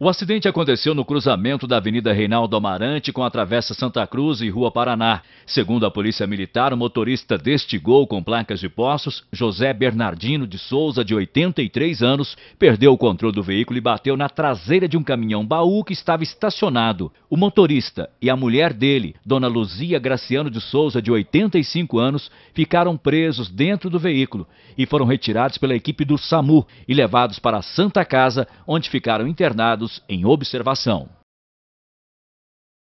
O acidente aconteceu no cruzamento da Avenida Reinaldo Amarante com a Travessa Santa Cruz e Rua Paraná. Segundo a Polícia Militar, o motorista deste gol com placas de postos, José Bernardino de Souza, de 83 anos, perdeu o controle do veículo e bateu na traseira de um caminhão baú que estava estacionado. O motorista e a mulher dele, Dona Luzia Graciano de Souza, de 85 anos, ficaram presos dentro do veículo e foram retirados pela equipe do SAMU e levados para a Santa Casa, onde ficaram internados em observação.